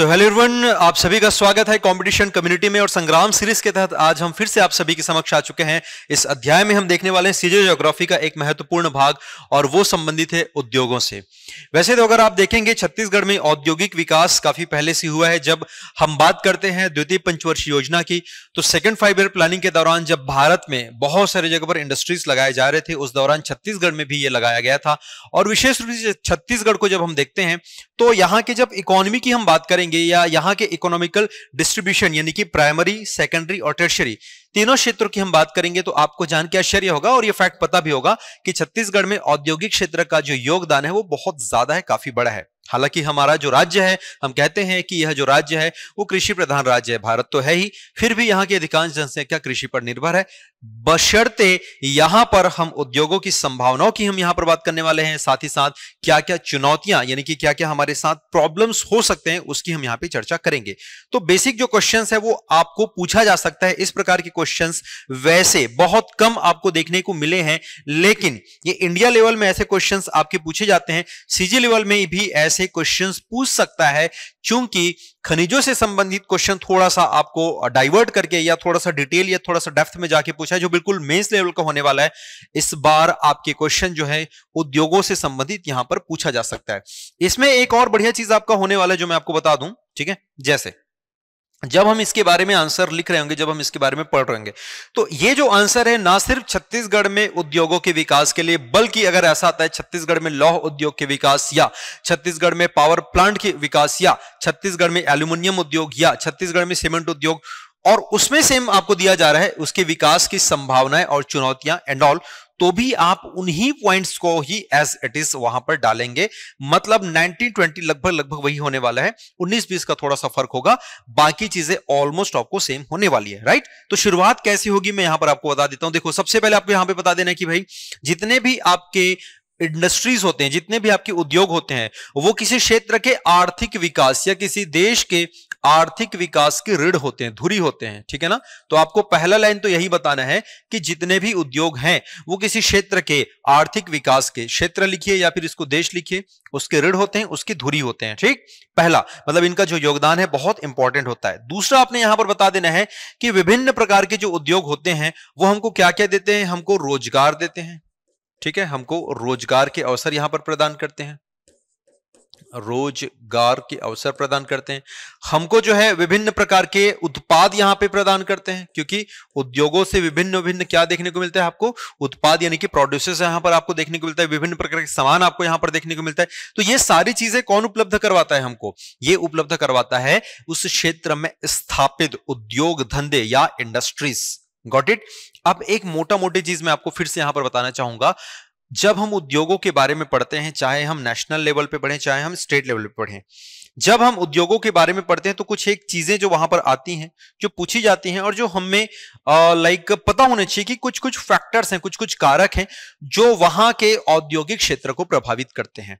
so hello everyone आप सभी का स्वागत है कंपटीशन कम्युनिटी में और संग्राम सीरीज के तहत आज हम फिर से आप सभी के समक्ष आ चुके हैं इस अध्याय में हम देखने वाले हैं सीजे ज्योग्राफी का एक महत्वपूर्ण भाग और वो संबंधित है उद्योगों से वैसे तो अगर आप देखेंगे छत्तीसगढ़ में औद्योगिक विकास काफी पहले से हुआ है जब हम बात करते हैं द्वितीय पंचवर्ष योजना की तो सेकेंड फाइव ईयर प्लानिंग के दौरान जब भारत में बहुत सारी जगह पर इंडस्ट्रीज लगाए जा रहे थे उस दौरान छत्तीसगढ़ में भी ये लगाया गया था और विशेष रूप से छत्तीसगढ़ को जब हम देखते हैं तो यहाँ के जब इकोनॉमी की हम बात करेंगे करेंगे या यहाँ के इकोनॉमिकल डिस्ट्रीब्यूशन यानी कि प्राइमरी सेकेंडरी और टर्शरी तीनों क्षेत्रों की हम बात करेंगे तो आपको जान के आश्चर्य होगा और ये फैक्ट पता भी होगा कि छत्तीसगढ़ में औद्योगिक क्षेत्र का जो योगदान है वो बहुत ज्यादा है काफी बड़ा है हालांकि हमारा जो राज्य है हम कहते हैं कि यह जो राज्य है वो कृषि प्रधान राज्य है भारत तो है ही फिर भी यहाँ की अधिकांश जनसंख्या कृषि पर निर्भर है बशर्ते यहां पर हम उद्योगों की संभावनाओं की हम यहां पर बात करने वाले हैं साथ ही साथ क्या क्या चुनौतियां यानी कि क्या क्या हमारे साथ प्रॉब्लम्स हो सकते हैं उसकी हम यहां पे चर्चा करेंगे तो बेसिक जो क्वेश्चन है वो आपको पूछा जा सकता है इस प्रकार के क्वेश्चन वैसे बहुत कम आपको देखने को मिले हैं लेकिन ये इंडिया लेवल में ऐसे क्वेश्चन आपके पूछे जाते हैं सीजी लेवल में भी ऐसे ऐसे क्वेश्चंस पूछ सकता है क्योंकि खनिजों से संबंधित क्वेश्चन थोड़ा सा आपको डाइवर्ट करके या थोड़ा सा डिटेल या थोड़ा सा डेफ्थ में जाके पूछा है जो बिल्कुल मेंस लेवल का होने वाला है इस बार आपके क्वेश्चन जो है उद्योगों से संबंधित यहां पर पूछा जा सकता है इसमें एक और बढ़िया चीज आपका होने वाला है जो मैं आपको बता दूं ठीक है जैसे जब हम इसके बारे में आंसर लिख रहे होंगे जब हम इसके बारे में पढ़ रहे होंगे तो ये जो आंसर है ना सिर्फ छत्तीसगढ़ में उद्योगों के विकास के लिए बल्कि अगर ऐसा आता है छत्तीसगढ़ में लौह उद्योग के विकास या छत्तीसगढ़ में पावर प्लांट के विकास या छत्तीसगढ़ में एल्यूमिनियम उद्योग या छत्तीसगढ़ में सीमेंट उद्योग और उसमें सेम आपको दिया जा रहा है उसके विकास की संभावनाएं और चुनौतियां एंड ऑल तो भी आप उन्हीं पॉइंट्स को ही एज इट इज वहां पर डालेंगे मतलब 1920 लगभग लगभग वही होने वाला है 19 20 का थोड़ा सा फर्क होगा बाकी चीजें ऑलमोस्ट आपको सेम होने वाली है राइट तो शुरुआत कैसी होगी मैं यहां पर आपको बता देता हूं देखो सबसे पहले आपको यहां पर बता देना कि भाई जितने भी आपके इंडस्ट्रीज होते हैं जितने भी आपके उद्योग होते हैं वो किसी क्षेत्र के आर्थिक विकास या किसी देश के आर्थिक विकास की ऋण होते हैं धुरी होते हैं ठीक है ना तो आपको पहला लाइन तो यही बताना है कि जितने भी उद्योग हैं वो किसी क्षेत्र के आर्थिक विकास के क्षेत्र लिखिए या फिर इसको देश लिखिए उसके ऋण होते हैं उसकी धुरी होते हैं ठीक पहला मतलब इनका जो योगदान है बहुत इंपॉर्टेंट होता है दूसरा आपने यहां पर बता देना है कि विभिन्न प्रकार के जो उद्योग होते हैं वो हमको क्या क्या देते हैं हमको रोजगार देते हैं ठीक है हमको रोजगार के अवसर यहां पर प्रदान करते हैं रोजगार के अवसर प्रदान करते हैं हमको जो है विभिन्न प्रकार के उत्पाद यहाँ पे प्रदान करते हैं क्योंकि उद्योगों से विभिन्न विभिन्न क्या देखने को मिलता है आपको उत्पाद यानी कि प्रोड्यूसर्स यहाँ पर आपको देखने को मिलता है विभिन्न प्रकार के सामान आपको यहाँ पर देखने को मिलता है तो ये सारी चीजें कौन उपलब्ध करवाता है हमको ये उपलब्ध करवाता है उस क्षेत्र में स्थापित उद्योग धंधे या इंडस्ट्रीज गॉट इट अब एक मोटा मोटी चीज मैं आपको फिर से यहां पर बताना चाहूंगा जब हम उद्योगों के बारे में पढ़ते हैं चाहे हम नेशनल लेवल पे पढ़ें चाहे हम स्टेट लेवल पे पढ़ें जब हम उद्योगों के बारे में पढ़ते हैं तो कुछ एक चीजें जो वहां पर आती हैं जो पूछी जाती हैं और जो हमें लाइक पता होना चाहिए कि कुछ कुछ फैक्टर्स हैं कुछ कुछ कारक हैं जो वहां के औद्योगिक क्षेत्र को प्रभावित करते हैं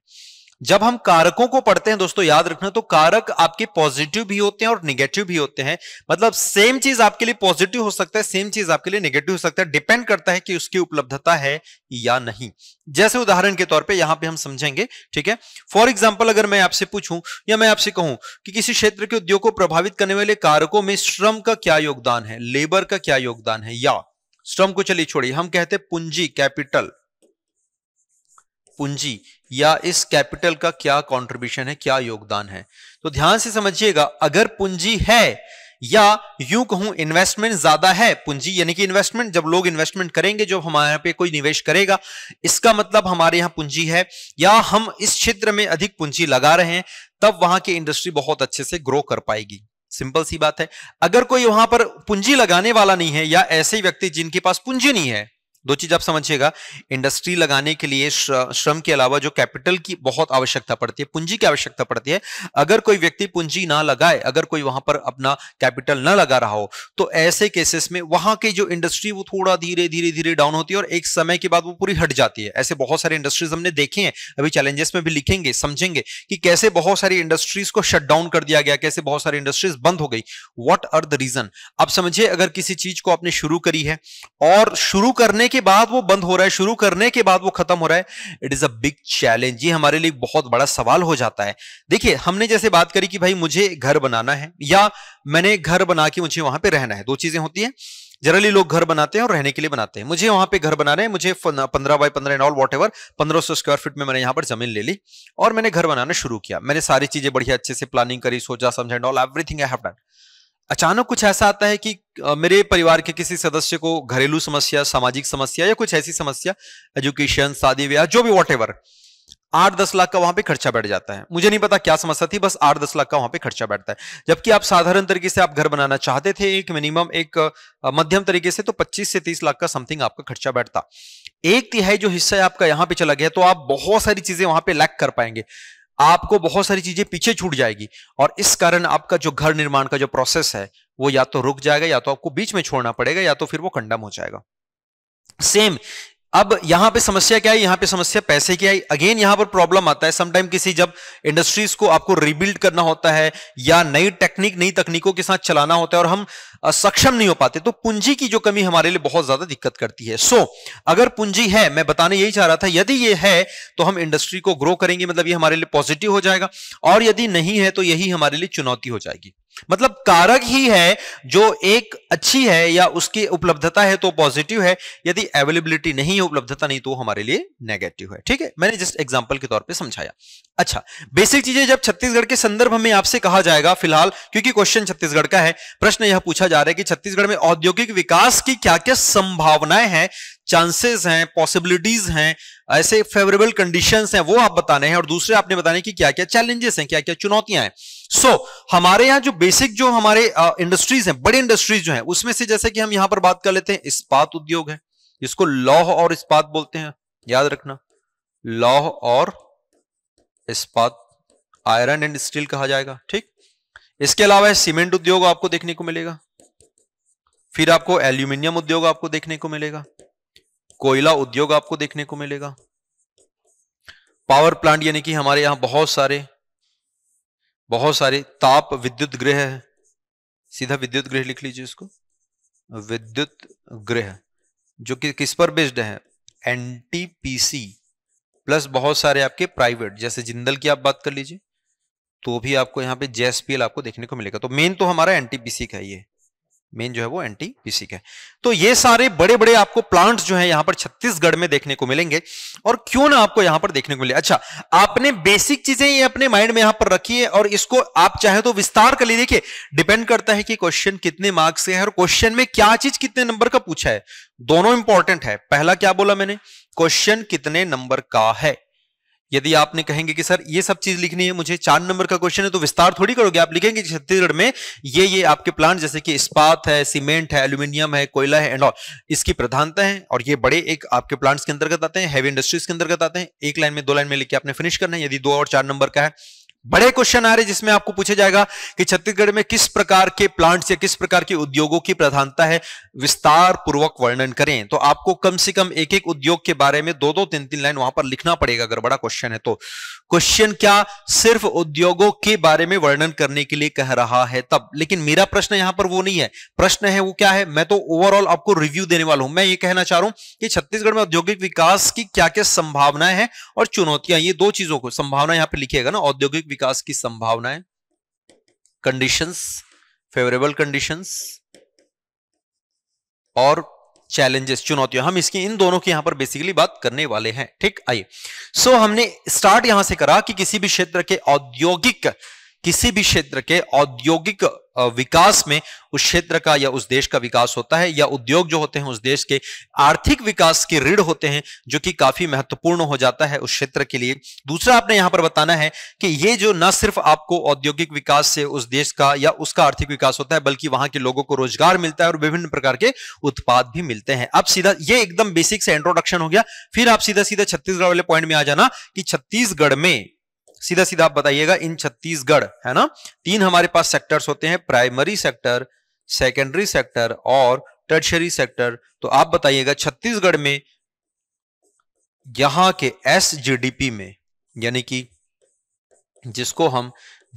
जब हम कारकों को पढ़ते हैं दोस्तों याद रखना तो कारक आपके पॉजिटिव भी होते हैं और निगेटिव भी होते हैं मतलब सेम चीज आपके लिए पॉजिटिव हो सकता है सेम चीज आपके लिए निगेटिव हो सकता है डिपेंड करता है कि उसकी उपलब्धता है या नहीं जैसे उदाहरण के तौर पर यहां पर हम समझेंगे ठीक है फॉर एग्जाम्पल अगर मैं आपसे पूछूं या मैं आपसे कहूं कि किसी क्षेत्र के उद्योग को प्रभावित करने वाले कारकों में श्रम का क्या योगदान है लेबर का क्या योगदान है या श्रम को चलिए छोड़िए हम कहते हैं पूंजी कैपिटल पूंजी या इस कैपिटल का क्या कंट्रीब्यूशन है क्या योगदान है तो ध्यान से समझिएगा अगर पूंजी है या यूं कहूं इन्वेस्टमेंट ज्यादा है पूंजी यानी कि इन्वेस्टमेंट जब लोग इन्वेस्टमेंट करेंगे जब हमारे पे कोई निवेश करेगा इसका मतलब हमारे यहां पूंजी है या हम इस क्षेत्र में अधिक पूंजी लगा रहे हैं तब वहां की इंडस्ट्री बहुत अच्छे से ग्रो कर पाएगी सिंपल सी बात है अगर कोई वहां पर पूंजी लगाने वाला नहीं है या ऐसे व्यक्ति जिनके पास पूंजी नहीं है दो चीज आप समझिएगा इंडस्ट्री लगाने के लिए श्रम के अलावा जो कैपिटल की बहुत आवश्यकता पड़ती है पूंजी की आवश्यकता पड़ती है अगर कोई व्यक्ति पूंजी ना लगाए अगर कोई वहां पर अपना कैपिटल ना लगा रहा हो तो ऐसे केसेस में वहां की जो इंडस्ट्री वो थोड़ा धीरे धीरे धीरे डाउन होती है और एक समय के बाद वो पूरी हट जाती है ऐसे बहुत सारे इंडस्ट्रीज हमने देखे हैं अभी चैलेंजेस में भी लिखेंगे समझेंगे कि कैसे बहुत सारी इंडस्ट्रीज को शट डाउन कर दिया गया कैसे बहुत सारी इंडस्ट्रीज बंद हो गई वट आर द रीजन आप समझिए अगर किसी चीज को आपने शुरू करी है और शुरू करने के बाद वो बंद हो रहा है शुरू करने के बाद वो खत्म हो रहा है it is a big challenge ये हमारे लिए बहुत बड़ा सवाल हो जाता है देखिए हमने जैसे बात करी कि भाई मुझे घर बनाना है या मैंने घर बना के मुझे वहां पे रहना है दो चीजें होती है जनरली लोग घर बनाते हैं और रहने के लिए बनाते हैं मुझे वहां पे घर बनाना है मुझे पंद्रह बाई पंद्रह एंड ऑल वॉट एवर पंद्रह सौ स्क्वायर फीट में मैंने यहाँ पर जमीन ले ली और मैंने घर बनाना शुरू किया मैंने सारी चीजें बढ़िया अच्छे से प्लानिंग करी सोचा समझा and all everything I have done अचानक कुछ ऐसा आता है कि मेरे परिवार के किसी सदस्य को घरेलू समस्या सामाजिक समस्या या कुछ ऐसी समस्या एजुकेशन शादी ब्याह जो भी वॉट एवर आठ दस लाख का वहां पे खर्चा बैठ जाता है मुझे नहीं पता क्या समस्या थी बस आठ दस लाख का वहां पे खर्चा बैठता है जबकि आप साधारण तरीके से आप घर बनाना चाहते थे एक मिनिमम एक मध्यम तरीके से तो पच्चीस से तीस लाख का समथिंग आपका खर्चा बैठता एक तिहाई जो हिस्सा है आपका यहाँ पे चला गया तो आप बहुत सारी चीजें वहां पे लैक कर पाएंगे आपको बहुत सारी चीजें पीछे छूट जाएगी और इस कारण आपका जो घर निर्माण का जो प्रोसेस है वो या तो रुक जाएगा या तो आपको बीच में छोड़ना पड़ेगा या तो फिर वो कंडम हो जाएगा सेम अब यहां पे समस्या क्या है यहां पे समस्या पैसे की आई अगेन यहां पर प्रॉब्लम आता है समटाइम किसी जब इंडस्ट्रीज को आपको रिबिल्ड करना होता है या नई टेक्निक नई तकनीकों के साथ चलाना होता है और हम सक्षम नहीं हो पाते तो पूंजी की जो कमी हमारे लिए बहुत ज्यादा दिक्कत करती है सो so, अगर पूंजी है मैं बताने यही चाह रहा था यदि ये है तो हम इंडस्ट्री को ग्रो करेंगे मतलब ये हमारे लिए पॉजिटिव हो जाएगा और यदि नहीं है तो यही हमारे लिए चुनौती हो जाएगी मतलब कारक ही है जो एक अच्छी है या उसकी उपलब्धता है तो पॉजिटिव है यदि अवेलेबिलिटी नहीं है उपलब्धता नहीं तो हमारे लिए नेगेटिव है ठीक है मैंने जस्ट एग्जांपल के तौर पे समझाया अच्छा बेसिक चीजें जब छत्तीसगढ़ के संदर्भ में आपसे कहा जाएगा फिलहाल क्योंकि क्वेश्चन छत्तीसगढ़ का है प्रश्न यह पूछा जा रहा है कि छत्तीसगढ़ में औद्योगिक विकास की क्या क्या संभावनाएं हैं चांसेस हैं पॉसिबिलिटीज हैं ऐसे फेवरेबल कंडीशंस हैं वो आप बताने हैं और दूसरे आपने बताने की क्या क्या चैलेंजेस हैं क्या क्या चुनौतियां हैं सो so, हमारे यहाँ जो बेसिक जो हमारे इंडस्ट्रीज हैं बड़ी इंडस्ट्रीज जो हैं उसमें से जैसे कि हम यहां पर बात कर लेते हैं इस्पात उद्योग है इसको लौह और इस्पात बोलते हैं याद रखना लौह और इस्पात आयरन एंड स्टील कहा जाएगा ठीक इसके अलावा है सीमेंट उद्योग आपको देखने को मिलेगा फिर आपको एल्यूमिनियम उद्योग आपको देखने को मिलेगा कोयला उद्योग आपको देखने को मिलेगा पावर प्लांट यानी कि हमारे यहां बहुत सारे बहुत सारे ताप विद्युत गृह है सीधा विद्युत गृह लिख लीजिए इसको विद्युत गृह जो कि किस पर बेस्ड है एनटीपीसी प्लस बहुत सारे आपके प्राइवेट जैसे जिंदल की आप बात कर लीजिए तो भी आपको यहाँ पे जेएसपीएल आपको देखने को मिलेगा तो मेन तो हमारा एनटीपीसी का ही है मेन जो है वो एंटी पीसिक है तो ये सारे बड़े बड़े आपको प्लांट्स जो है यहां पर छत्तीसगढ़ में देखने को मिलेंगे और क्यों ना आपको यहां पर देखने को मिले अच्छा आपने बेसिक चीजें ये अपने माइंड में यहां पर रखी है और इसको आप चाहे तो विस्तार कर लीजिए देखिए डिपेंड करता है कि क्वेश्चन कितने मार्क्स से है और क्वेश्चन में क्या चीज कितने नंबर का पूछा है दोनों इंपॉर्टेंट है पहला क्या बोला मैंने क्वेश्चन कितने नंबर का है यदि आपने कहेंगे कि सर ये सब चीज लिखनी है मुझे चार नंबर का क्वेश्चन है तो विस्तार थोड़ी करोगे आप लिखेंगे छत्तीसगढ़ में ये ये आपके प्लांट जैसे कि इस्पात है सीमेंट है एल्यूमिनियम है कोयला है एंड ऑल इसकी प्रधानता है और ये बड़े एक आपके प्लांट्स के अंतर्गत आते हैं हैवी इंडस्ट्रीज के अंतर्गत आते हैं एक लाइन में दो लाइन में के आपने फिनिश करना है यदि दो और चार नंबर का है बड़े क्वेश्चन आ रहे जिसमें आपको पूछा जाएगा कि छत्तीसगढ़ में किस प्रकार के प्लांट्स या किस प्रकार के उद्योगों की प्रधानता है विस्तार पूर्वक वर्णन करें तो आपको कम से कम एक एक उद्योग के बारे में दो दो तीन तीन लाइन वहां पर लिखना पड़ेगा अगर बड़ा क्वेश्चन है तो क्वेश्चन क्या सिर्फ उद्योगों के बारे में वर्णन करने के लिए कह रहा है तब लेकिन मेरा प्रश्न यहां पर वो नहीं है प्रश्न है वो क्या है मैं तो ओवरऑल आपको रिव्यू देने वाला हूं मैं ये कहना चाह रहा हूं कि छत्तीसगढ़ में औद्योगिक विकास की क्या क्या संभावनाएं हैं और चुनौतियां ये दो चीजों को संभावना यहां पर लिखिएगा ना औद्योगिक विकास की संभावनाएं कंडीशंस फेवरेबल कंडीशंस और चैलेंजेस चुनौतियां हम इसकी इन दोनों की यहां पर बेसिकली बात करने वाले हैं ठीक आइए सो so, हमने स्टार्ट यहां से करा कि किसी भी क्षेत्र के औद्योगिक किसी भी क्षेत्र के औद्योगिक विकास में उस क्षेत्र का या उस देश का विकास होता है या उद्योग जो होते हैं उस देश के आर्थिक विकास के ऋण होते हैं जो कि काफी महत्वपूर्ण हो जाता है उस क्षेत्र के लिए दूसरा आपने यहां पर बताना है कि ये जो न सिर्फ आपको औद्योगिक विकास से उस देश का या उसका आर्थिक विकास होता है बल्कि वहां के लोगों को रोजगार मिलता है और विभिन्न प्रकार के उत्पाद भी मिलते हैं अब सीधा ये एकदम बेसिक से इंट्रोडक्शन हो गया फिर आप सीधा सीधा छत्तीसगढ़ वाले पॉइंट में आ जाना कि छत्तीसगढ़ में सीधा सीधा आप बताइएगा इन छत्तीसगढ़ है ना तीन हमारे पास सेक्टर्स होते हैं प्राइमरी सेक्टर सेकेंडरी सेक्टर और टर्शरी सेक्टर तो आप बताइएगा छत्तीसगढ़ में यहां के एस में यानी कि जिसको हम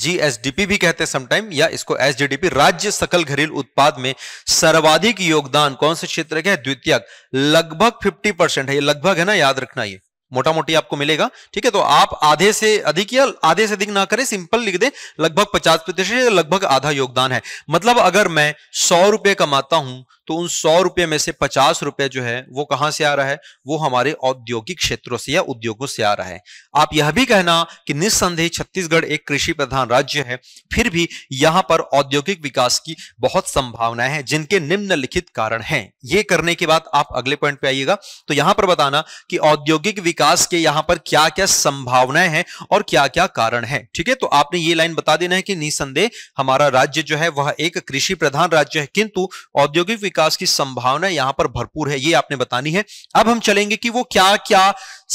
जीएसडीपी भी कहते हैं समटाइम या इसको एस राज्य सकल घरेलू उत्पाद में सर्वाधिक योगदान कौन से क्षेत्र के है द्वितीय लगभग 50 परसेंट है ये लगभग है ना याद रखना ये मोटा मोटी आपको मिलेगा ठीक है तो आप आधे से अधिक या आधे से अधिक ना करें सिंपल लिख दें लगभग पचास प्रतिशत लगभग आधा योगदान है मतलब अगर मैं सौ रुपये कमाता हूं तो उन सौ रुपये में से पचास रुपये जो है वो कहां से आ रहा है वो हमारे औद्योगिक क्षेत्रों से या उद्योगों से आ रहा है आप यह भी कहना कि निस्संदेह छत्तीसगढ़ एक कृषि प्रधान राज्य है फिर भी यहाँ पर औद्योगिक विकास की बहुत संभावनाएं हैं जिनके निम्नलिखित कारण हैं ये करने के बाद आप अगले पॉइंट पे आइएगा तो यहां पर बताना कि औद्योगिक विकास विकास के यहां पर क्या क्या संभावनाएं हैं और क्या क्या कारण है ठीक है तो आपने ये लाइन बता देना है कि निसंदेह हमारा राज्य जो है वह एक कृषि प्रधान राज्य है किंतु औद्योगिक विकास की संभावना यहां पर भरपूर है ये आपने बतानी है अब हम चलेंगे कि वो क्या क्या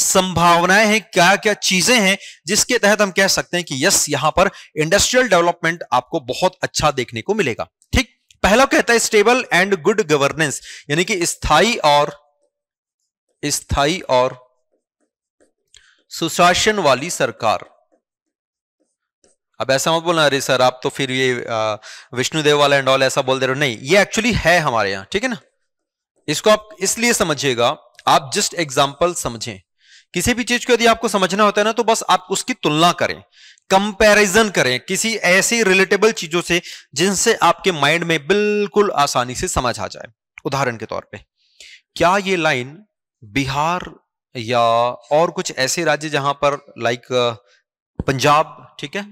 संभावनाएं हैं क्या क्या चीजें हैं जिसके तहत हम कह सकते हैं कि यस यहां पर इंडस्ट्रियल डेवलपमेंट आपको बहुत अच्छा देखने को मिलेगा ठीक पहला कहता है स्टेबल एंड गुड गवर्नेंस यानी कि स्थाई और स्थाई और सुशासन वाली सरकार अब ऐसा मत बोलना अरे सर आप तो फिर ये विष्णुदेव वाला एंड ऑल ऐसा बोल दे रहे हो नहीं ये एक्चुअली है हमारे यहां ठीक है ना इसको आप इसलिए समझिएगा आप जस्ट एग्जाम्पल समझें किसी भी चीज को यदि आपको समझना होता है ना तो बस आप उसकी तुलना करें कंपैरिजन करें किसी ऐसी रिलेटेबल चीजों से जिनसे आपके माइंड में बिल्कुल आसानी से समझ आ जाए उदाहरण के तौर पे क्या ये लाइन बिहार या और कुछ ऐसे राज्य जहां पर लाइक पंजाब ठीक है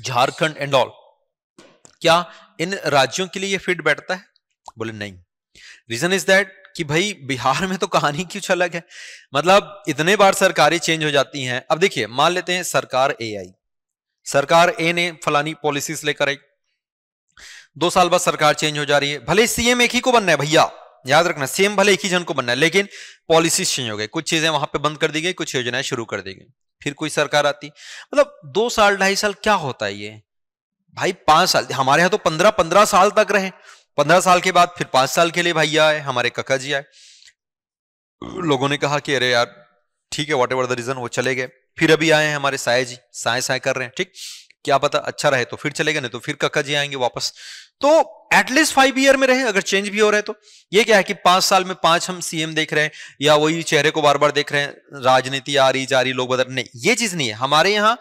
झारखंड एंड ऑल क्या इन राज्यों के लिए ये फिट बैठता है बोले नहीं रीजन इज दैट कि भाई बिहार में तो कहानी कुछ अलग है मतलब इतने बार सरकारें चेंज हो जाती हैं अब देखिए मान लेते हैं सरकार ए आई सरकार ए ने फलानी पॉलिसीज लेकर आई दो साल बाद सरकार चेंज हो जा रही है भले सीएम एक ही को बनना है भैया याद रखना सीएम भले एक ही जन को बनना है लेकिन पॉलिसी चेंज हो गई कुछ चीजें वहां पर बंद कर दी गई कुछ योजनाएं शुरू कर दी गई फिर कोई सरकार आती मतलब दो साल ढाई साल क्या होता है ये भाई पांच साल हमारे यहां तो पंद्रह पंद्रह साल तक रहे पंद्रह साल के बाद फिर पांच साल के लिए भैया आए हमारे कका जी आए लोगों ने कहा कि अरे यार ठीक है वॉट एवर द रीजन वो चले गए फिर अभी आए हैं हमारे साय जी साय साय कर रहे हैं ठीक क्या पता अच्छा रहे तो फिर चले गए नहीं तो फिर कक्का जी आएंगे वापस तो एटलीस्ट फाइव ईयर में रहे अगर चेंज भी हो रहे तो ये क्या है कि पांच साल में पांच हम सीएम देख रहे हैं या वही चेहरे को बार बार देख रहे हैं राजनीति आ रही जा रही लोग बदल नहीं ये चीज नहीं है हमारे यहाँ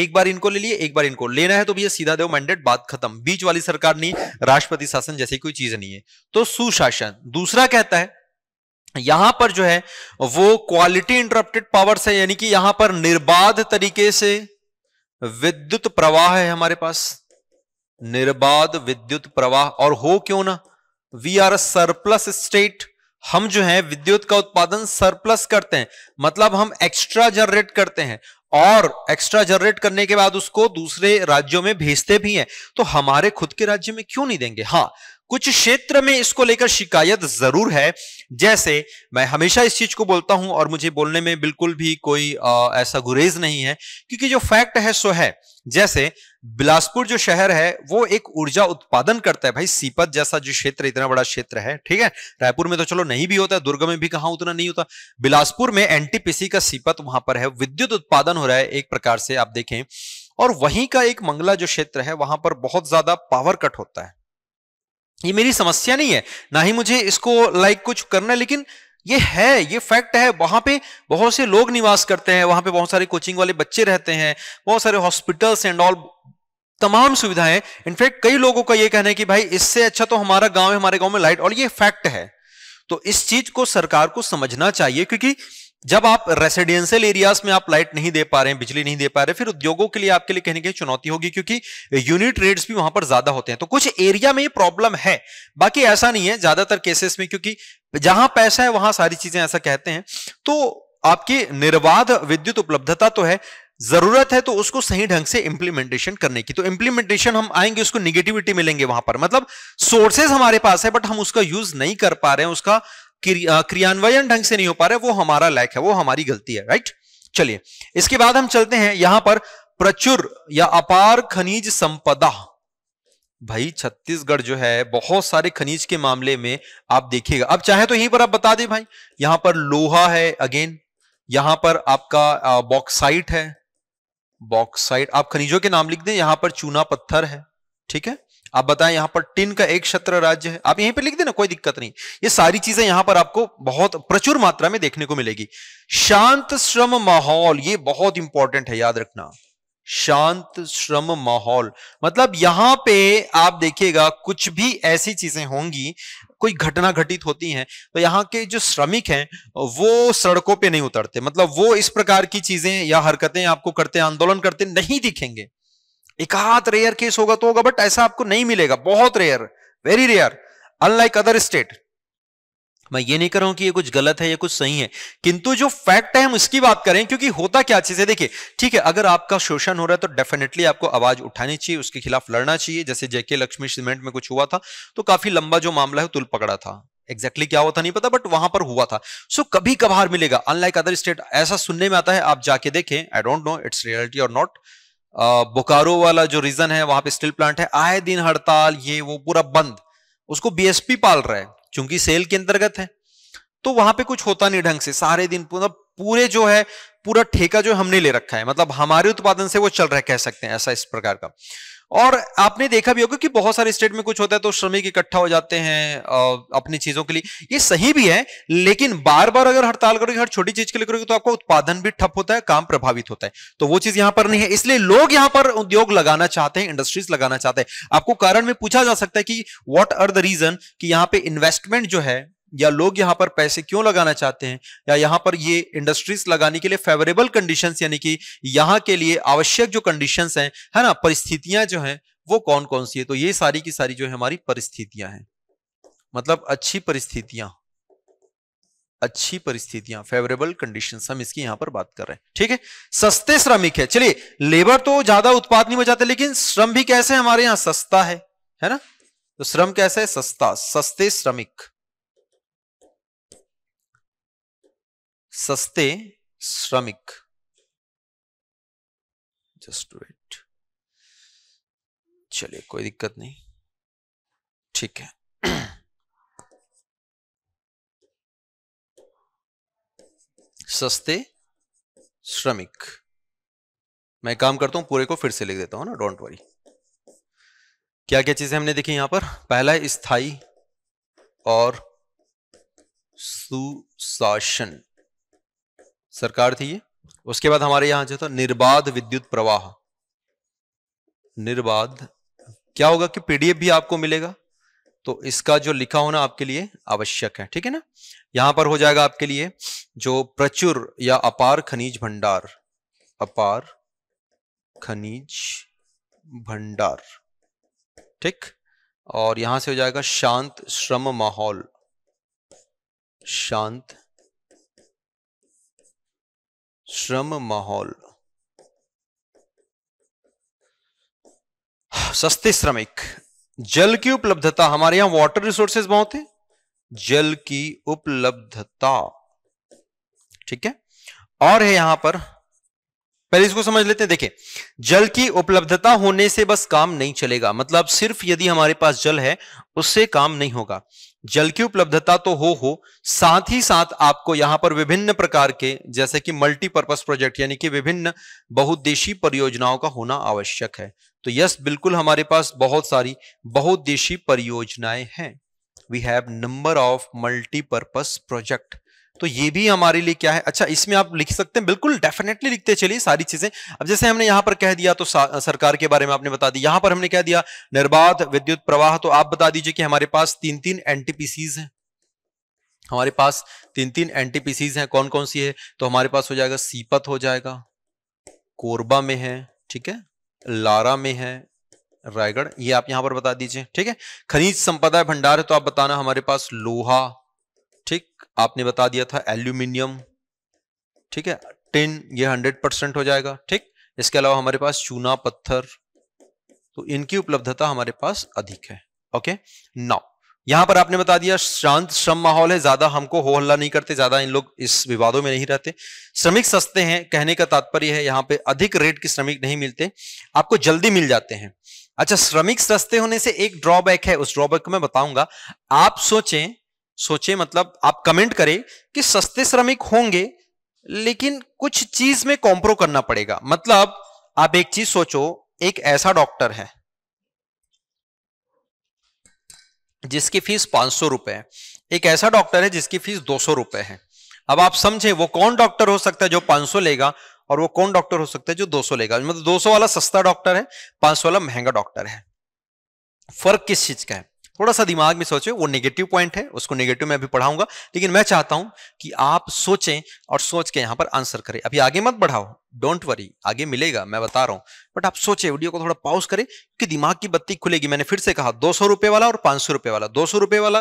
एक बार इनको ले लिए एक बार इनको लेना है तो भैया सीधा देव मैंडेट बात खत्म बीच वाली सरकार नहीं राष्ट्रपति शासन जैसी कोई चीज नहीं है तो सुशासन दूसरा कहता है यहां पर जो है वो क्वालिटी इंटरप्टेड पावर्स है यानी कि यहां पर निर्बाध तरीके से विद्युत प्रवाह है हमारे पास निर्बाध विद्युत प्रवाह और हो क्यों ना we are a surplus state हम जो है विद्युत का उत्पादन सरप्लस करते हैं मतलब हम एक्स्ट्रा जनरेट करते हैं और एक्स्ट्रा जनरेट करने के बाद उसको दूसरे राज्यों में भेजते भी हैं तो हमारे खुद के राज्य में क्यों नहीं देंगे हाँ कुछ क्षेत्र में इसको लेकर शिकायत जरूर है जैसे मैं हमेशा इस चीज को बोलता हूं और मुझे बोलने में बिल्कुल भी कोई आ, ऐसा गुरेज नहीं है क्योंकि जो फैक्ट है सो है जैसे बिलासपुर जो शहर है वो एक ऊर्जा उत्पादन करता है भाई सीपत जैसा जो क्षेत्र इतना बड़ा क्षेत्र है ठीक है रायपुर में तो चलो नहीं भी होता है दुर्ग में भी कहां उतना नहीं होता बिलासपुर में एनटीपीसी का सीपत वहां पर है विद्युत उत्पादन हो रहा है एक प्रकार से आप देखें और वहीं का एक मंगला जो क्षेत्र है वहां पर बहुत ज्यादा पावर कट होता है ये मेरी समस्या नहीं है ना ही मुझे इसको लाइक कुछ करना है लेकिन ये है ये फैक्ट है वहां पे बहुत से लोग निवास करते हैं वहां पे बहुत सारे कोचिंग वाले बच्चे रहते हैं बहुत सारे हॉस्पिटल्स एंड ऑल तमाम सुविधाएं इनफैक्ट कई लोगों का ये कहना है कि भाई इससे अच्छा तो हमारा गांव है हमारे गांव में लाइट और ये फैक्ट है तो इस चीज को सरकार को समझना चाहिए क्योंकि जब आप रेसिडेंशियल एरियाज में आप लाइट नहीं दे पा रहे हैं बिजली नहीं दे पा रहे फिर उद्योगों के लिए आपके लिए कहने की चुनौती होगी क्योंकि यूनिट रेट्स भी वहां पर ज्यादा होते हैं तो कुछ एरिया में ये प्रॉब्लम है बाकी ऐसा नहीं है ज्यादातर केसेस में क्योंकि जहां पैसा है वहां सारी चीजें ऐसा कहते हैं तो आपकी निर्बाध विद्युत उपलब्धता तो है जरूरत है तो उसको सही ढंग से इंप्लीमेंटेशन करने की तो इंप्लीमेंटेशन हम आएंगे उसको निगेटिविटी मिलेंगे वहां पर मतलब सोर्सेज हमारे पास है बट हम उसका यूज नहीं कर पा रहे हैं उसका क्रियान्वयन ढंग से नहीं हो पा रहा है वो हमारा लैक है वो हमारी गलती है राइट चलिए इसके बाद हम चलते हैं यहां पर प्रचुर या अपार खनिज संपदा भाई छत्तीसगढ़ जो है बहुत सारे खनिज के मामले में आप देखिएगा अब चाहे तो यहीं पर आप बता दें भाई यहां पर लोहा है अगेन यहां पर आपका बॉक्साइट है बॉक्साइट आप खनिजों के नाम लिख दें यहां पर चूना पत्थर है ठीक है आप बताएं यहाँ पर टिन का एक क्षत्र राज्य है आप यहीं पर लिख देना कोई दिक्कत नहीं ये सारी चीजें यहाँ पर आपको बहुत प्रचुर मात्रा में देखने को मिलेगी शांत श्रम माहौल ये बहुत इंपॉर्टेंट है याद रखना शांत श्रम माहौल मतलब यहां पे आप देखिएगा कुछ भी ऐसी चीजें होंगी कोई घटना घटित होती हैं तो यहाँ के जो श्रमिक हैं वो सड़कों पे नहीं उतरते मतलब वो इस प्रकार की चीजें या हरकतें आपको करते आंदोलन करते नहीं दिखेंगे एक हाथ रेयर केस होगा तो होगा बट ऐसा आपको नहीं मिलेगा बहुत rare very rare unlike other state मैं ये नहीं कर रहा हूं कि ये कुछ गलत है ये कुछ सही है किंतु जो फैक्ट है हम उसकी बात करें क्योंकि होता क्या चीज है देखिए ठीक है अगर आपका शोषण हो रहा है तो डेफिनेटली आपको आवाज उठानी चाहिए उसके खिलाफ लड़ना चाहिए जैसे जेके लक्ष्मी सीमेंट में कुछ हुआ था तो काफी लंबा जो मामला है तुल पकड़ा था एग्जैक्टली exactly क्या हुआ था नहीं पता बट वहां पर हुआ था सो so, कभी कभार मिलेगा अनलाइक अदर स्टेट ऐसा सुनने में आता है आप जाके देखें I don't know it's reality और नॉट बोकारो वाला जो रीजन है वहां पे स्टील प्लांट है आए दिन हड़ताल ये वो पूरा बंद उसको बीएसपी पाल रहा है क्योंकि सेल के अंतर्गत है तो वहां पे कुछ होता नहीं ढंग से सारे दिन पूरा पूरे जो है पूरा ठेका जो हमने ले रखा है मतलब हमारे उत्पादन से वो चल रहा है कह सकते हैं ऐसा इस प्रकार का और आपने देखा भी होगा कि बहुत सारे स्टेट में कुछ होता है तो श्रमिक इकट्ठा हो जाते हैं अपनी चीजों के लिए ये सही भी है लेकिन बार बार अगर हड़ताल करोगे हर छोटी चीज के लिए करोगे तो आपका उत्पादन भी ठप होता है काम प्रभावित होता है तो वो चीज यहां पर नहीं है इसलिए लोग यहां पर उद्योग लगाना चाहते हैं इंडस्ट्रीज लगाना चाहते हैं आपको कारण में पूछा जा सकता है कि वॉट आर द रीजन कि यहां पर इन्वेस्टमेंट जो है या लोग यहाँ पर पैसे क्यों लगाना चाहते हैं या यहाँ पर ये इंडस्ट्रीज लगाने के लिए फेवरेबल कंडीशंस यानी कि यहाँ के लिए आवश्यक जो कंडीशंस हैं है ना परिस्थितियां जो हैं वो कौन कौन सी है तो ये सारी की सारी जो है हमारी परिस्थितियां हैं मतलब अच्छी परिस्थितियां अच्छी परिस्थितियां फेवरेबल कंडीशन हम इसकी यहां पर बात कर रहे हैं ठीक है सस्ते श्रमिक है चलिए लेबर तो ज्यादा उत्पाद नहीं बचाते लेकिन श्रम भी कैसे हमारे यहां सस्ता है है ना तो श्रम कैसे है सस्ता सस्ते श्रमिक सस्ते श्रमिक जस्ट वेट चलिए कोई दिक्कत नहीं ठीक है सस्ते श्रमिक मैं काम करता हूं पूरे को फिर से लिख देता हूं ना डोंट वरी क्या क्या चीजें हमने देखी यहां पर पहला स्थाई और सुशासन सरकार थी ये उसके बाद हमारे यहां जो था निर्बाध विद्युत प्रवाह निर्बाध क्या होगा कि पीडीएफ भी आपको मिलेगा तो इसका जो लिखा होना आपके लिए आवश्यक है ठीक है ना यहां पर हो जाएगा आपके लिए जो प्रचुर या अपार खनिज भंडार अपार खनिज भंडार ठीक और यहां से हो जाएगा शांत श्रम माहौल शांत श्रम माहौल सस्ते श्रमिक जल की उपलब्धता हमारे यहां वाटर रिसोर्सेज बहुत है जल की उपलब्धता ठीक है और है यहां पर पहले इसको समझ लेते हैं देखिए जल की उपलब्धता होने से बस काम नहीं चलेगा मतलब सिर्फ यदि हमारे पास जल है उससे काम नहीं होगा जल की उपलब्धता तो हो हो साथ ही साथ आपको यहां पर विभिन्न प्रकार के जैसे कि मल्टीपर्पज प्रोजेक्ट यानी कि विभिन्न बहुद्देशी परियोजनाओं का होना आवश्यक है तो यस बिल्कुल हमारे पास बहुत सारी बहुद्देशी परियोजनाएं हैं we have number of multipurpose project तो ये भी हमारे लिए क्या है अच्छा इसमें आप लिख सकते हैं बिल्कुल डेफिनेटली लिखते चलिए सारी चीजें अब जैसे हमने यहां पर कह दिया तो सरकार के बारे में आपने बता दी यहां पर हमने कह दिया निर्बाध विद्युत प्रवाह तो आप बता दीजिए कि हमारे पास तीन तीन एनटीपीसीज हैं हमारे पास तीन तीन एनटीपीसीज हैं कौन कौन सी है तो हमारे पास हो जाएगा सीपत हो जाएगा कोरबा में है ठीक है लारा में है रायगढ़ ये आप यहां पर बता दीजिए ठीक है खनिज संपदा भंडार है तो आप बताना हमारे पास लोहा ठीक आपने बता दिया था एल्यूमिनियम ठीक है टिन ये हंड्रेड परसेंट हो जाएगा ठीक इसके अलावा हमारे पास चूना पत्थर तो इनकी उपलब्धता हमारे पास अधिक है ओके नाउ यहां पर आपने बता दिया शांत श्रम माहौल है ज्यादा हमको हो हल्ला नहीं करते ज्यादा इन लोग इस विवादों में नहीं रहते श्रमिक सस्ते हैं कहने का तात्पर्य है यहाँ पे अधिक रेट के श्रमिक नहीं मिलते आपको जल्दी मिल जाते हैं अच्छा श्रमिक सस्ते होने से एक ड्रॉबैक है उस ड्रॉबैक को मैं बताऊंगा आप सोचें सोचे मतलब आप कमेंट करें कि सस्ते श्रमिक होंगे लेकिन कुछ चीज में कॉम्प्रो करना पड़ेगा मतलब आप एक चीज सोचो एक ऐसा डॉक्टर है जिसकी फीस पांच सौ रुपए है एक ऐसा डॉक्टर है जिसकी फीस दो सौ रुपए है अब आप समझे वो कौन डॉक्टर हो सकता है जो पांच सौ लेगा और वो कौन डॉक्टर हो सकता है जो दो सौ लेगा मतलब दो सौ वाला सस्ता डॉक्टर है पांच सौ वाला महंगा डॉक्टर है फर्क किस चीज का है थोड़ा सा दिमाग में सोचे वो नेगेटिव पॉइंट है उसको नेगेटिव में अभी पढ़ाऊंगा लेकिन मैं चाहता हूं कि आप सोचें और सोच के यहां पर आंसर करें अभी आगे मत बढ़ाओ डोंट वरी आगे मिलेगा मैं बता रहा हूं बट आप सोचे वीडियो को थोड़ा पॉज करें क्योंकि दिमाग की बत्ती खुलेगी मैंने फिर से कहा दो सौ रुपए वाला और पांच सौ रुपए वाला दो सौ रुपए वाला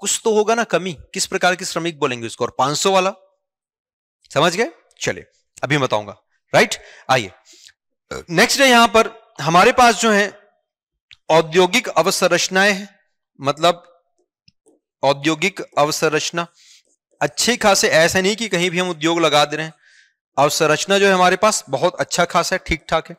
कुछ तो होगा ना कमी किस प्रकार की श्रमिक बोलेंगे उसको और पांच सौ वाला समझ गए चले अभी बताऊंगा राइट आइए नेक्स्ट है यहां पर हमारे पास जो है औद्योगिक अवसंरचनाएं हैं मतलब औद्योगिक अवसंरचना अच्छे खासे ऐसा नहीं कि कहीं भी हम उद्योग लगा दे रहे हैं अवसंरचना जो है हमारे पास बहुत अच्छा खासा है ठीक ठाक है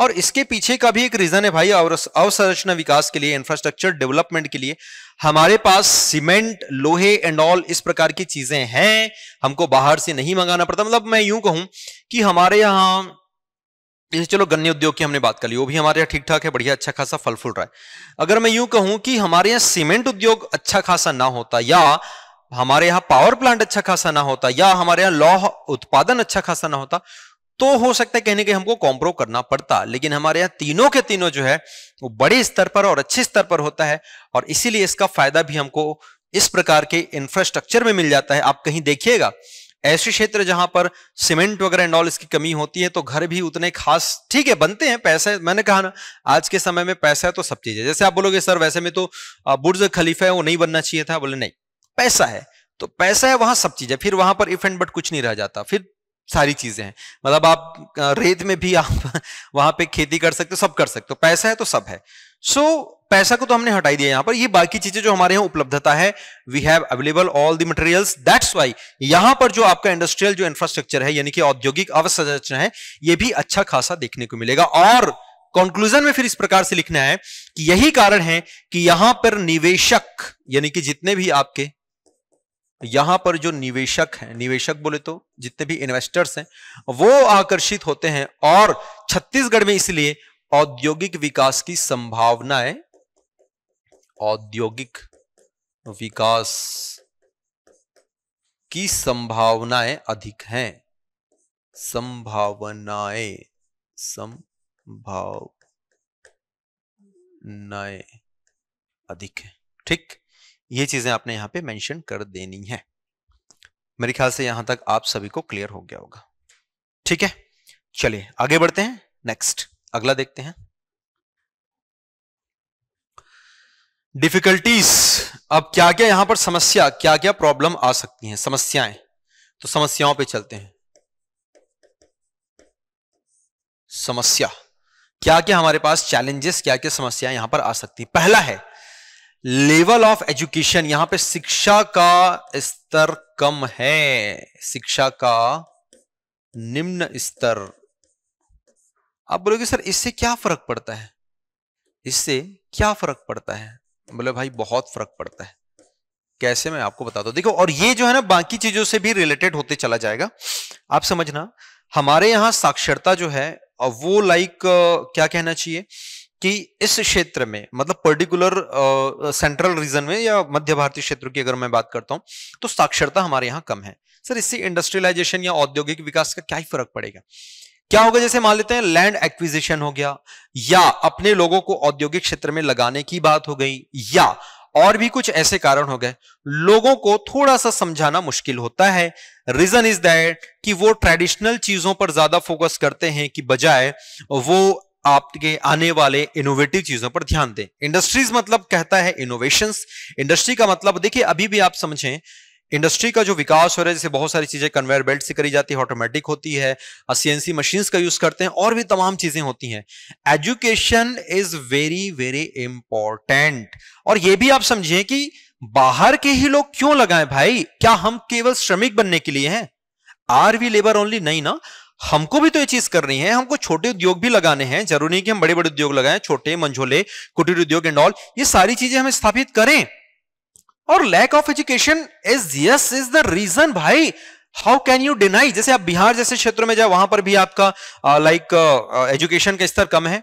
और इसके पीछे का भी एक रीजन है भाई अवसंरचना विकास के लिए इंफ्रास्ट्रक्चर डेवलपमेंट के लिए हमारे पास सीमेंट लोहे एंड ऑल इस प्रकार की चीजें हैं हमको बाहर से नहीं मंगाना पड़ता मतलब मैं यूं कहूं कि हमारे यहाँ जैसे चलो गन्ने उद्योग की हमने बात कर ली वो भी हमारे यहाँ ठीक ठाक है बढ़िया अच्छा खासा फल फूल रहा है अगर मैं यूं कहूं कि हमारे यहाँ सीमेंट उद्योग अच्छा खासा ना होता या हमारे यहाँ पावर प्लांट अच्छा खासा ना होता या हमारे यहाँ लौह उत्पादन अच्छा खासा ना होता तो हो सकता है कहने के हमको कॉम्प्रो करना पड़ता लेकिन हमारे यहाँ तीनों के तीनों जो है वो बड़े स्तर पर और अच्छे स्तर पर होता है और इसीलिए इसका फायदा भी हमको इस प्रकार के इंफ्रास्ट्रक्चर में मिल जाता है आप कहीं देखिएगा ऐसे क्षेत्र जहां पर सीमेंट वगैरह एंड ऑल इसकी कमी होती है तो घर भी उतने खास ठीक है बनते हैं पैसा मैंने कहा ना आज के समय में पैसा है तो सब चीज है जैसे आप बोलोगे सर वैसे में तो बुर्ज खलीफा है वो नहीं बनना चाहिए था बोले नहीं पैसा है तो पैसा है वहां सब चीज है फिर वहां पर इफ एंड बट कुछ नहीं रह जाता फिर सारी चीजें हैं मतलब आप रेत में भी आप वहां पे खेती कर सकते हो सब कर सकते हो पैसा है तो सब है सो so, पैसा को तो हमने हटाई दिया यहां पर ये बाकी चीजें जो हमारे यहां उपलब्धता है we have available all the materials that's why यहां पर जो आपका इंडस्ट्रियल जो इंफ्रास्ट्रक्चर है यानी कि औद्योगिक अवसंरचना है ये भी अच्छा खासा देखने को मिलेगा और कंक्लूजन में फिर इस प्रकार से लिखना है कि यही कारण है कि यहां पर निवेशक यानी कि जितने भी आपके यहां पर जो निवेशक हैं निवेशक बोले तो जितने भी इन्वेस्टर्स हैं वो आकर्षित होते हैं और छत्तीसगढ़ में इसलिए औद्योगिक विकास की संभावनाएं औद्योगिक विकास की संभावनाएं अधिक हैं संभावनाएं संभावनाएं अधिक है ठीक ये चीजें आपने यहां पे मेंशन कर देनी है मेरे ख्याल से यहां तक आप सभी को क्लियर हो गया होगा ठीक है चलिए आगे बढ़ते हैं नेक्स्ट अगला देखते हैं डिफिकल्टीज अब क्या क्या यहां पर समस्या क्या क्या प्रॉब्लम आ सकती हैं समस्याएं तो समस्याओं पे चलते हैं समस्या क्या क्या हमारे पास चैलेंजेस क्या क्या समस्याएं यहां पर आ सकती हैं पहला है लेवल ऑफ एजुकेशन यहां पे शिक्षा का स्तर कम है शिक्षा का निम्न स्तर आप बोलोगे सर इससे क्या फर्क पड़ता है इससे क्या फर्क पड़ता है बोले भाई बहुत फर्क पड़ता है कैसे मैं आपको बता दो देखो और ये जो है ना बाकी चीजों से भी रिलेटेड होते चला जाएगा आप समझना हमारे यहाँ साक्षरता जो है वो लाइक क्या कहना चाहिए कि इस क्षेत्र में मतलब पर्टिकुलर सेंट्रल रीजन में या मध्य भारतीय क्षेत्र की अगर मैं बात करता हूं तो साक्षरता हमारे यहाँ कम है सर इससे इंडस्ट्रियलाइजेशन या औद्योगिक विकास का क्या ही फर्क पड़ेगा क्या होगा जैसे मान लेते हैं लैंड एक्विजिशन हो गया या अपने लोगों को औद्योगिक क्षेत्र में लगाने की बात हो गई या और भी कुछ ऐसे कारण हो गए लोगों को थोड़ा सा समझाना मुश्किल होता है रीजन इज दैट कि वो ट्रेडिशनल चीजों पर ज्यादा फोकस करते हैं कि बजाय वो आपके आने वाले इनोवेटिव चीजों पर ध्यान दें इंडस्ट्रीज मतलब कहता है इनोवेशंस इंडस्ट्री का मतलब देखिए अभी भी आप समझें इंडस्ट्री का जो विकास हो रहा है जैसे बहुत सारी चीजें कन्वेयर बेल्ट से करी जाती है ऑटोमेटिक होती है सीएनसी मशीन्स का यूज करते हैं और भी तमाम चीजें होती हैं education is very very important और ये भी आप समझिए कि बाहर के ही लोग क्यों लगाए भाई क्या हम केवल श्रमिक बनने के लिए हैं आर वी लेबर ओनली नहीं ना हमको भी तो ये चीज करनी है हमको छोटे उद्योग भी लगाने हैं जरूरी नहीं कि हम बड़े बड़े उद्योग लगाएं छोटे मंझोले कुटीर उद्योग एंड ऑल ये सारी चीजें हम स्थापित करें और lack of education is yes is the reason भाई हाउ कैन यू डिनाई जैसे आप बिहार जैसे क्षेत्र में जाए वहां पर भी आपका लाइक एजुकेशन का स्तर कम है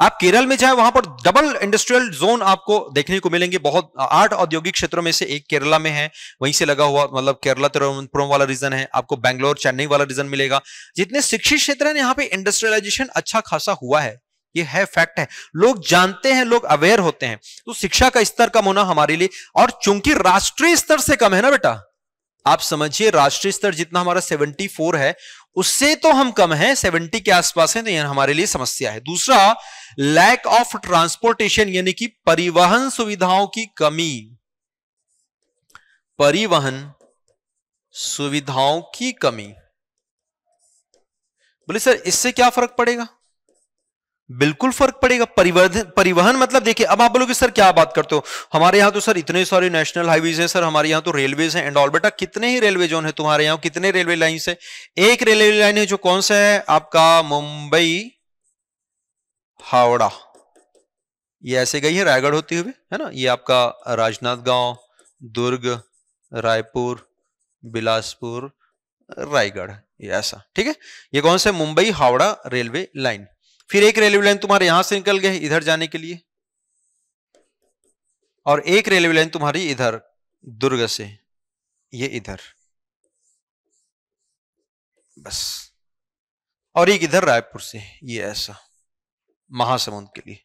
आप केरल में जाए वहां पर डबल इंडस्ट्रियल जोन आपको देखने को मिलेंगे बहुत आठ औद्योगिक क्षेत्रों में से एक केरला में है वहीं से लगा हुआ मतलब केरला तिरुवनंतपुरम वाला रीजन है आपको बैंगलोर चेन्नई वाला रीजन मिलेगा जितने शिक्षित क्षेत्र है यहाँ पे इंडस्ट्रियलाइजेशन अच्छा खासा हुआ है ये है फैक्ट है लोग जानते हैं लोग अवेयर होते हैं तो शिक्षा का स्तर कम होना हमारे लिए और चूंकि राष्ट्रीय स्तर से कम है ना बेटा आप समझिए राष्ट्रीय स्तर जितना हमारा 74 है उससे तो हम कम है 70 के आसपास है तो यह हमारे लिए समस्या है दूसरा लैक ऑफ ट्रांसपोर्टेशन यानी कि परिवहन सुविधाओं की कमी परिवहन सुविधाओं की कमी बोले सर इससे क्या फर्क पड़ेगा बिल्कुल फर्क पड़ेगा परिवर्धन परिवहन मतलब देखिए अब आप बोलोगे सर क्या बात करते हो हमारे यहाँ तो सर इतने सारे नेशनल हाईवेज हैं सर हमारे यहाँ तो रेलवेज हैं एंड ऑल बेटा कितने ही रेलवे जोन है तुम्हारे यहाँ कितने रेलवे लाइन है एक रेलवे लाइन है जो कौन सा है आपका मुंबई हावड़ा ये ऐसे गई है रायगढ़ होती हुई है ना ये आपका राजनांदगांव दुर्ग रायपुर बिलासपुर रायगढ़ ये ऐसा ठीक है ये कौन सा मुंबई हावड़ा रेलवे लाइन फिर एक रेलवे लाइन तुम्हारे यहां से निकल गए इधर जाने के लिए और एक रेलवे लाइन तुम्हारी इधर दुर्ग से ये इधर बस और एक इधर रायपुर से ये ऐसा महासमुंद के लिए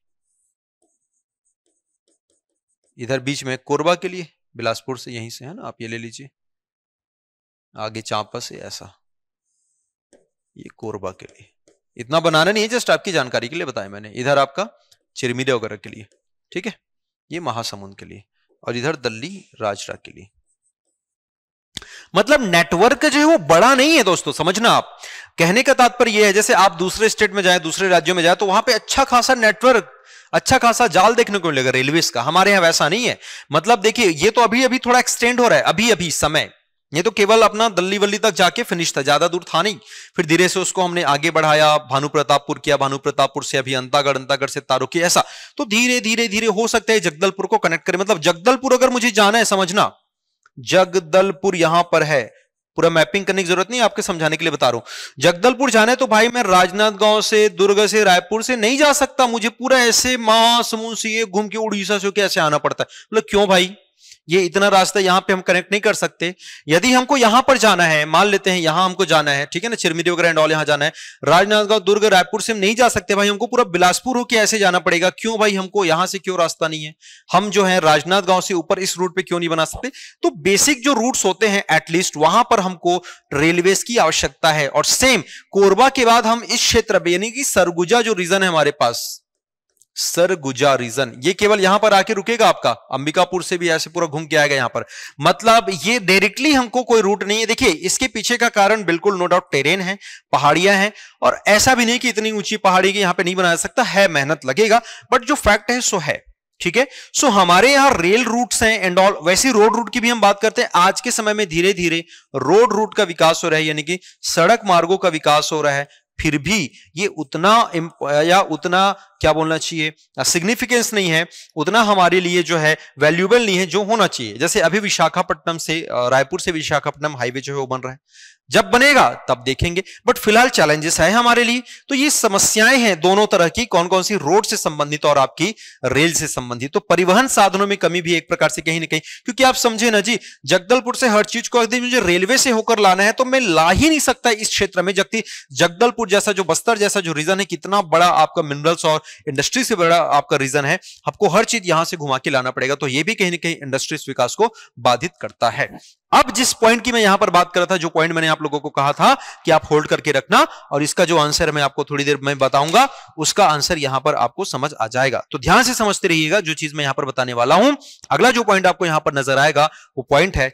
इधर बीच में कोरबा के लिए बिलासपुर से यहीं से है ना आप ये ले लीजिए आगे चांपा से ऐसा ये कोरबा के लिए इतना बनाना नहीं है जस्ट आपकी जानकारी के लिए बताया मैंने इधर आपका चिरमिले वगैरह के लिए ठीक है ये महासमुंद के लिए और इधर दल्ली राजरा के लिए मतलब नेटवर्क जो है वो बड़ा नहीं है दोस्तों समझना आप कहने का तात्पर्य यह है जैसे आप दूसरे स्टेट में जाए दूसरे राज्यों में जाए तो वहां पे अच्छा खासा नेटवर्क अच्छा खासा जाल देखने को मिलेगा रेलवे का हमारे यहां वैसा नहीं है मतलब देखिए ये तो अभी अभी थोड़ा एक्सटेंड हो रहा है अभी अभी समय ये तो केवल अपना दल्ली वल्ली तक जाके फिनिश था ज्यादा दूर था नहीं फिर धीरे से उसको हमने आगे बढ़ाया भानु प्रतापपुर किया भानु प्रतापपुर से अभी अंतागढ़ अंतागढ़ से किया ऐसा तो धीरे धीरे धीरे हो सकता है जगदलपुर को कनेक्ट करें मतलब जगदलपुर अगर मुझे जाना है समझना जगदलपुर यहां पर है पूरा मैपिंग करने की जरूरत नहीं आपके समझाने के लिए बता रहा हूं जगदलपुर जाना है तो भाई मैं राजनांदगांव से दुर्ग से रायपुर से नहीं जा सकता मुझे पूरा ऐसे महासमुंद से घूम के उड़ीसा से होके ऐसे आना पड़ता है मतलब क्यों भाई ये इतना रास्ता यहां पे हम कनेक्ट नहीं कर सकते यदि हमको यहां पर जाना है मान लेते हैं यहां हमको जाना है ठीक है ना चिरमिरी वगैरह एंड ऑल यहां जाना है राजनांदगांव दुर्ग रायपुर से हम नहीं जा सकते भाई हमको पूरा बिलासपुर होकर ऐसे जाना पड़ेगा क्यों भाई हमको यहां से क्यों रास्ता नहीं है हम जो है राजनांदगांव से ऊपर इस रूट पर क्यों नहीं बना सकते तो बेसिक जो रूट होते हैं एटलीस्ट वहां पर हमको रेलवे की आवश्यकता है और सेम कोरबा के बाद हम इस क्षेत्र में यानी कि सरगुजा जो रीजन है हमारे पास सरगुजा रीजन ये केवल यहां पर आके रुकेगा आपका अंबिकापुर से भी ऐसे पूरा घूम के आएगा यहां पर मतलब ये डायरेक्टली हमको कोई रूट नहीं है देखिए इसके पीछे का कारण बिल्कुल नो डाउट टेरेन है पहाड़ियां हैं और ऐसा भी नहीं कि इतनी ऊंची पहाड़ी की यहां पे नहीं बनाया सकता है मेहनत लगेगा बट जो फैक्ट है सो है ठीक है सो हमारे यहाँ रेल रूट्स हैं एंड ऑल वैसी रोड रूट की भी हम बात करते हैं आज के समय में धीरे धीरे रोड रूट का विकास हो रहा है यानी कि सड़क मार्गों का विकास हो रहा है फिर भी ये उतना या उतना क्या बोलना चाहिए सिग्निफिकेंस नहीं है उतना हमारे लिए जो है वैल्यूबल नहीं है जो होना चाहिए जैसे अभी विशाखापट्टनम से रायपुर से विशाखापट्टनम हाईवे जो है वो बन रहा है जब बनेगा तब देखेंगे बट फिलहाल चैलेंजेस हैं हमारे लिए तो ये समस्याएं हैं दोनों तरह की कौन कौन सी रोड से संबंधित और आपकी रेल से संबंधित तो परिवहन साधनों में कमी भी एक प्रकार से कहीं ना कहीं क्योंकि आप समझे ना जी जगदलपुर से हर चीज को दिन मुझे रेलवे से होकर लाना है तो मैं ला ही नहीं सकता इस क्षेत्र में जबकि जगदलपुर जैसा जो बस्तर जैसा जो रीजन है कितना बड़ा आपका मिनरल्स और इंडस्ट्री से बड़ा आपका रीजन है आपको हर चीज यहां से घुमा के लाना पड़ेगा तो ये भी कहीं ना कहीं इंडस्ट्रीज विकास को बाधित करता है अब जिस पॉइंट की मैं यहां पर बात कर रहा था जो पॉइंट मैंने आप लोगों को कहा था कि आप होल्ड करके रखना और इसका जो आंसर मैं आपको थोड़ी देर में बताऊंगा उसका आंसर यहां पर आपको समझ आ जाएगा तो ध्यान से समझते रहिएगा जो चीज मैं यहां पर बताने वाला हूं अगला जो पॉइंट आपको यहां पर नजर आएगा वो पॉइंट है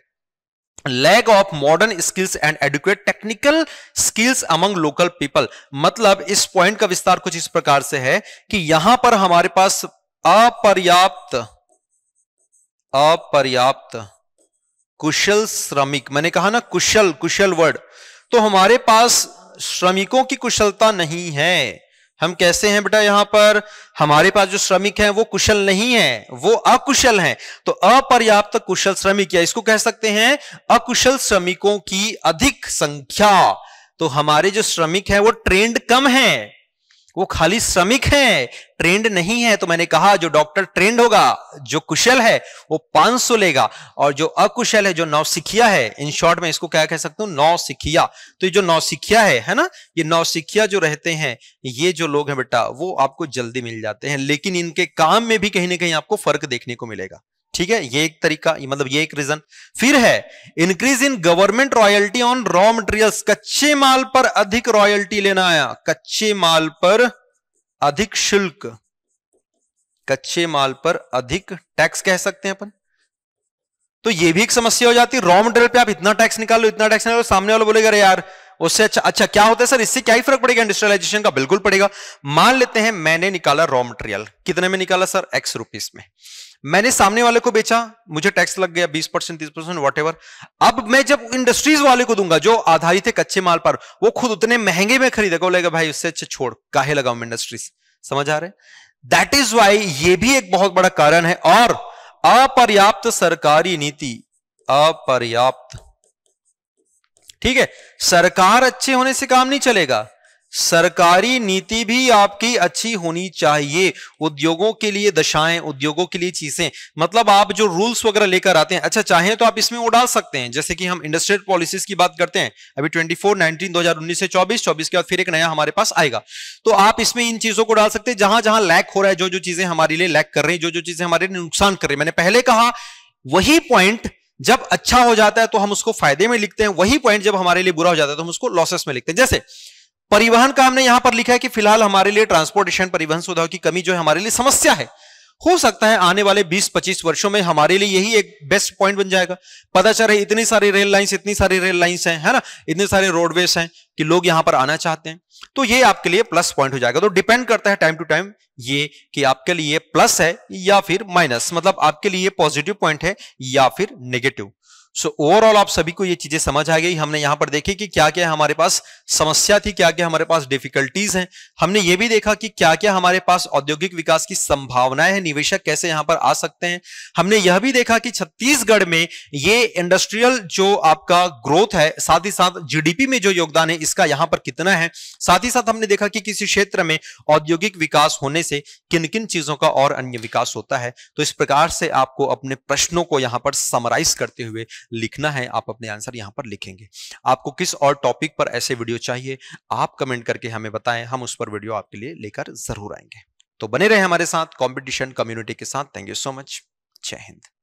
lag of modern skills and educate technical skills among local people मतलब इस पॉइंट का विस्तार कुछ इस प्रकार से है कि यहां पर हमारे पास अपर्याप्त अपर्याप्त कुशल श्रमिक मैंने कहा ना कुशल कुशल वर्ड तो हमारे पास श्रमिकों की कुशलता नहीं है हम कैसे हैं बेटा यहां पर हमारे पास जो श्रमिक हैं वो कुशल नहीं है वो अकुशल हैं तो अपर्याप्त कुशल श्रमिक या इसको कह सकते हैं अकुशल श्रमिकों की अधिक संख्या तो हमारे जो श्रमिक हैं वो ट्रेंड कम हैं वो खाली श्रमिक हैं ट्रेंड नहीं है तो मैंने कहा जो डॉक्टर ट्रेंड होगा जो कुशल है वो 500 लेगा और जो अकुशल है जो नौसिखिया है इन शॉर्ट में इसको क्या कह सकता हूं नौसिखिया तो ये जो नौसिखिया है है ना ये नौसिखिया जो रहते हैं ये जो लोग हैं बेटा वो आपको जल्दी मिल जाते हैं लेकिन इनके काम में भी कहीं ना कहीं आपको फर्क देखने को मिलेगा ठीक है ये एक तरीका ये मतलब ये एक रीजन फिर है increase in government royalty on raw materials कच्चे माल पर अधिक रॉयल्टी लेना आया कच्चे माल पर अधिक शुल्क कच्चे माल पर अधिक टैक्स कह सकते हैं अपन तो ये भी एक समस्या हो जाती है रॉ मटेरियल पे आप इतना टैक्स निकालो इतना टैक्स निकालो सामने वाला बोलेगा अरे यार उससे अच्छा अच्छा क्या होता है सर इससे क्या ही फर्क पड़ेगा इंडस्ट्रियलाइजेशन का बिल्कुल पड़ेगा मान लेते हैं मैंने निकाला रॉ मटेरियल कितने में निकाला सर एक्स रुपीस में मैंने सामने वाले को बेचा मुझे टैक्स लग गया बीस परसेंट तीस परसेंट वॉट अब मैं जब इंडस्ट्रीज वाले को दूंगा जो आधारित है कच्चे माल पर वो खुद उतने महंगे में खरीदेगा बोलेगा भाई उससे अच्छे छोड़ काहे लगाऊ इंडस्ट्रीज समझ आ रहे दैट इज वाई ये भी एक बहुत बड़ा कारण है और अपर्याप्त सरकारी नीति अपर्याप्त ठीक है सरकार अच्छे होने से काम नहीं चलेगा सरकारी नीति भी आपकी अच्छी होनी चाहिए उद्योगों के लिए दशाएं उद्योगों के लिए चीजें मतलब आप जो रूल्स वगैरह लेकर आते हैं अच्छा चाहें तो आप इसमें वो डाल सकते हैं जैसे कि हम इंडस्ट्रियल पॉलिसीज की बात करते हैं अभी 24 19 2019 से 24 24 के बाद फिर एक नया हमारे पास आएगा तो आप इसमें इन चीजों को डाल सकते हैं जहां जहां लैक हो रहा है जो जो चीजें हमारे लिए लैक कर रही है जो जो चीजें हमारे लिए नुकसान कर रही मैंने पहले कहा वही पॉइंट जब अच्छा हो जाता है तो हम उसको फायदे में लिखते हैं वही पॉइंट जब हमारे लिए बुरा हो जाता है तो हम उसको लॉसेस में लिखते हैं जैसे परिवहन का हमने यहां पर लिखा है कि फिलहाल हमारे लिए ट्रांसपोर्टेशन परिवहन सुविधाओं की कमी जो है हमारे लिए समस्या है हो सकता है आने वाले 20-25 वर्षों में हमारे लिए यही एक बेस्ट पॉइंट बन जाएगा पता चल रहा है इतनी सारी रेल लाइन्स इतनी सारी रेल लाइन्स हैं है ना इतने सारे रोडवेज हैं कि लोग यहां पर आना चाहते हैं तो ये आपके लिए प्लस पॉइंट हो जाएगा तो डिपेंड करता है टाइम टू टाइम ये कि आपके लिए प्लस है या फिर माइनस मतलब आपके लिए पॉजिटिव पॉइंट है या फिर नेगेटिव सो so, ओवरऑल आप सभी को ये चीजें समझ आ गई हमने यहां पर देखी कि क्या क्या हमारे पास समस्या थी क्या क्या हमारे पास डिफिकल्टीज हैं हमने ये भी देखा कि क्या क्या हमारे पास औद्योगिक विकास की संभावनाएं हैं निवेशक कैसे यहां पर आ सकते हैं हमने यह भी देखा कि छत्तीसगढ़ में ये इंडस्ट्रियल जो आपका ग्रोथ है साथ ही साथ जीडीपी में जो योगदान है इसका यहां पर कितना है साथ ही साथ हमने देखा कि किसी क्षेत्र में औद्योगिक विकास होने से किन किन चीजों का और अन्य विकास होता है तो इस प्रकार से आपको अपने प्रश्नों को यहां पर समराइज करते हुए लिखना है आप अपने आंसर यहां पर लिखेंगे आपको किस और टॉपिक पर ऐसे वीडियो चाहिए आप कमेंट करके हमें बताएं हम उस पर वीडियो आपके लिए लेकर जरूर आएंगे तो बने रहे हमारे साथ कॉम्पिटिशन कम्युनिटी के साथ थैंक यू सो मच जय हिंद